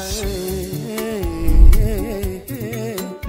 say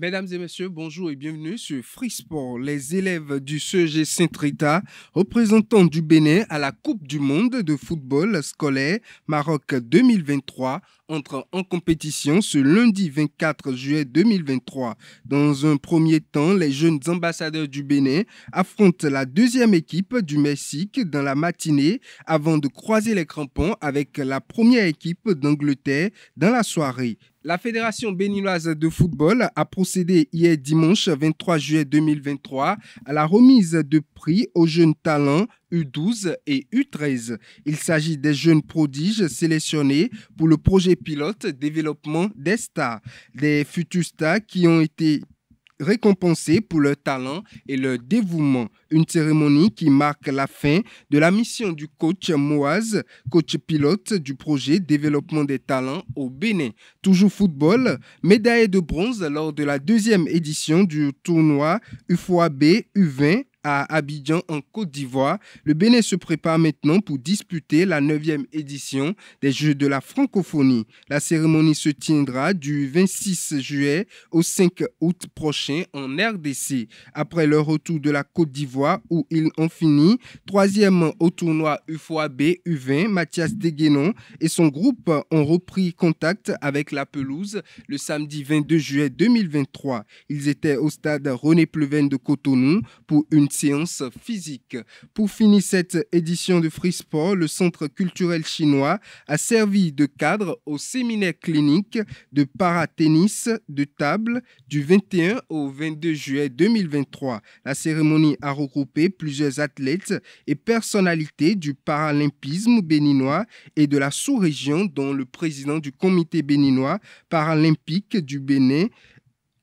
Mesdames et messieurs, bonjour et bienvenue sur Free Sport. Les élèves du CEG Saint-Rita, représentants du Bénin à la Coupe du monde de football scolaire Maroc 2023, entrent en compétition ce lundi 24 juillet 2023. Dans un premier temps, les jeunes ambassadeurs du Bénin affrontent la deuxième équipe du Mexique dans la matinée avant de croiser les crampons avec la première équipe d'Angleterre dans la soirée. La Fédération béninoise de football a procédé hier dimanche 23 juillet 2023 à la remise de prix aux jeunes talents U12 et U13. Il s'agit des jeunes prodiges sélectionnés pour le projet pilote développement des stars, des futurs stars qui ont été récompensés pour leur talent et leur dévouement. Une cérémonie qui marque la fin de la mission du coach Moaz, coach pilote du projet Développement des talents au Bénin. Toujours football, médaille de bronze lors de la deuxième édition du tournoi UFOAB U20 à Abidjan en Côte d'Ivoire. Le Bénin se prépare maintenant pour disputer la 9e édition des Jeux de la francophonie. La cérémonie se tiendra du 26 juillet au 5 août prochain en RDC. Après le retour de la Côte d'Ivoire où ils ont fini troisième au tournoi UFOAB U20, Mathias Deguenon et son groupe ont repris contact avec la pelouse le samedi 22 juillet 2023. Ils étaient au stade René Pleuven de Cotonou pour une séance physique. Pour finir cette édition de Free Sport, le Centre culturel chinois a servi de cadre au séminaire clinique de paratennis de table du 21 au 22 juillet 2023. La cérémonie a regroupé plusieurs athlètes et personnalités du paralympisme béninois et de la sous-région, dont le président du comité béninois paralympique du Bénin,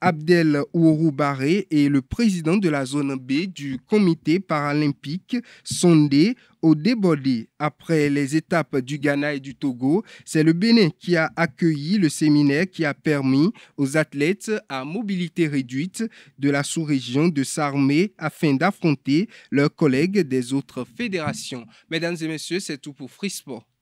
Abdel Ourou est le président de la zone B du comité paralympique sondé au débordé. Après les étapes du Ghana et du Togo, c'est le Bénin qui a accueilli le séminaire qui a permis aux athlètes à mobilité réduite de la sous-région de s'armer afin d'affronter leurs collègues des autres fédérations. Mesdames et messieurs, c'est tout pour Sport.